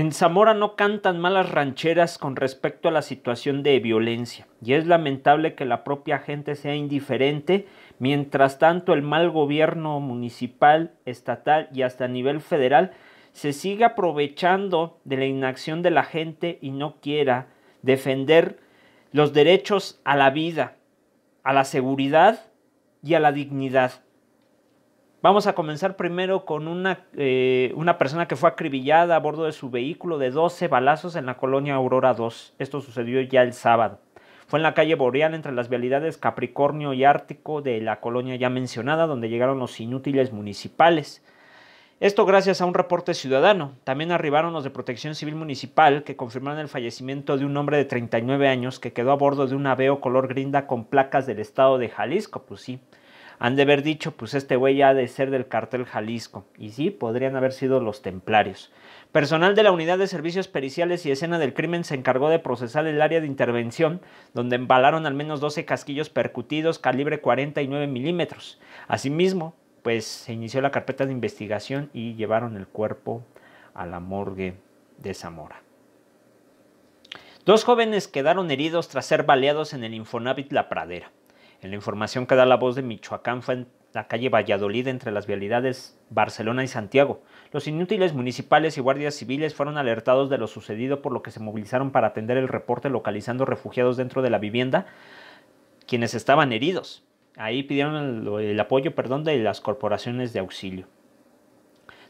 En Zamora no cantan malas rancheras con respecto a la situación de violencia y es lamentable que la propia gente sea indiferente, mientras tanto el mal gobierno municipal, estatal y hasta a nivel federal se sigue aprovechando de la inacción de la gente y no quiera defender los derechos a la vida, a la seguridad y a la dignidad. Vamos a comenzar primero con una, eh, una persona que fue acribillada a bordo de su vehículo de 12 balazos en la colonia Aurora 2. Esto sucedió ya el sábado. Fue en la calle Boreal entre las vialidades Capricornio y Ártico de la colonia ya mencionada, donde llegaron los inútiles municipales. Esto gracias a un reporte ciudadano. También arribaron los de Protección Civil Municipal que confirmaron el fallecimiento de un hombre de 39 años que quedó a bordo de un aveo color grinda con placas del estado de Jalisco. Pues sí, han de haber dicho, pues este güey ya ha de ser del cartel Jalisco. Y sí, podrían haber sido los templarios. Personal de la Unidad de Servicios Periciales y Escena del Crimen se encargó de procesar el área de intervención, donde embalaron al menos 12 casquillos percutidos calibre 49 milímetros. Asimismo, pues se inició la carpeta de investigación y llevaron el cuerpo a la morgue de Zamora. Dos jóvenes quedaron heridos tras ser baleados en el Infonavit La Pradera. En la información que da la voz de Michoacán fue en la calle Valladolid entre las vialidades Barcelona y Santiago. Los inútiles municipales y guardias civiles fueron alertados de lo sucedido por lo que se movilizaron para atender el reporte localizando refugiados dentro de la vivienda quienes estaban heridos. Ahí pidieron el, apoyo perdón, de las corporaciones de auxilio.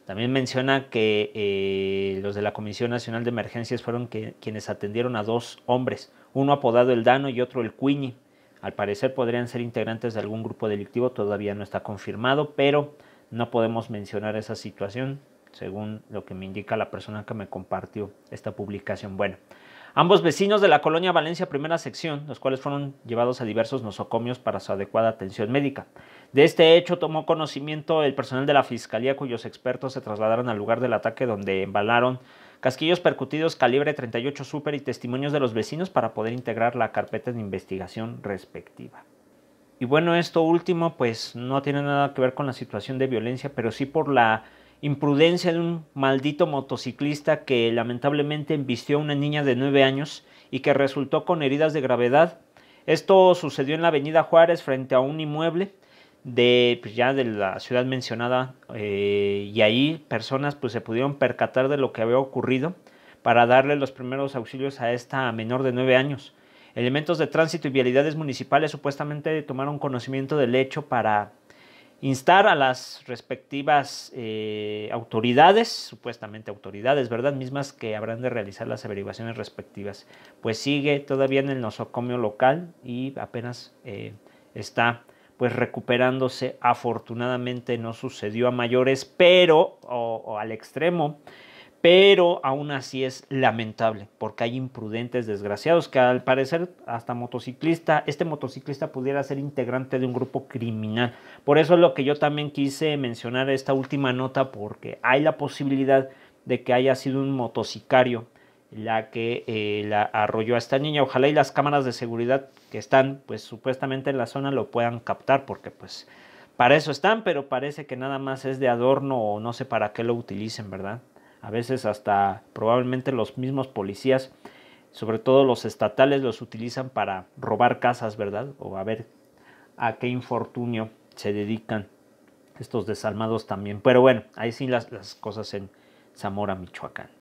También menciona que eh, los de la Comisión Nacional de Emergencias fueron quienes atendieron a dos hombres, uno apodado el Dano y otro el Cuñi, al parecer podrían ser integrantes de algún grupo delictivo, todavía no está confirmado, pero no podemos mencionar esa situación, según lo que me indica la persona que me compartió esta publicación. Bueno, ambos vecinos de la colonia Valencia Primera Sección, los cuales fueron llevados a diversos nosocomios para su adecuada atención médica. De este hecho tomó conocimiento el personal de la Fiscalía cuyos expertos se trasladaron al lugar del ataque donde embalaron casquillos percutidos calibre 38 Super y testimonios de los vecinos para poder integrar la carpeta de investigación respectiva. Y bueno, esto último pues no tiene nada que ver con la situación de violencia, pero sí por la imprudencia de un maldito motociclista que lamentablemente embistió a una niña de 9 años y que resultó con heridas de gravedad. Esto sucedió en la avenida Juárez frente a un inmueble de, pues, ya de la ciudad mencionada eh, y ahí personas pues se pudieron percatar de lo que había ocurrido para darle los primeros auxilios a esta menor de nueve años. Elementos de tránsito y vialidades municipales supuestamente tomaron conocimiento del hecho para instar a las respectivas eh, autoridades, supuestamente autoridades, ¿verdad? Mismas que habrán de realizar las averiguaciones respectivas. Pues sigue todavía en el nosocomio local y apenas eh, está pues recuperándose. Afortunadamente no sucedió a mayores, pero, o, al extremo, pero aún así es lamentable porque hay imprudentes desgraciados que al parecer hasta motociclista, este motociclista pudiera ser integrante de un grupo criminal. Por eso es lo que yo también quise mencionar esta última nota porque hay la posibilidad de que haya sido un motocicario la que eh, la arrolló a esta niña. Ojalá y las cámaras de seguridad que están, pues supuestamente en la zona lo puedan captar, porque pues para eso están, pero parece que nada más es de adorno o no sé para qué lo utilicen, ¿verdad? A veces hasta probablemente los mismos policías, sobre todo los estatales, los utilizan para robar casas, ¿verdad? O a ver a qué infortunio se dedican estos desalmados también. Pero bueno, ahí sí las cosas en Zamora, Michoacán.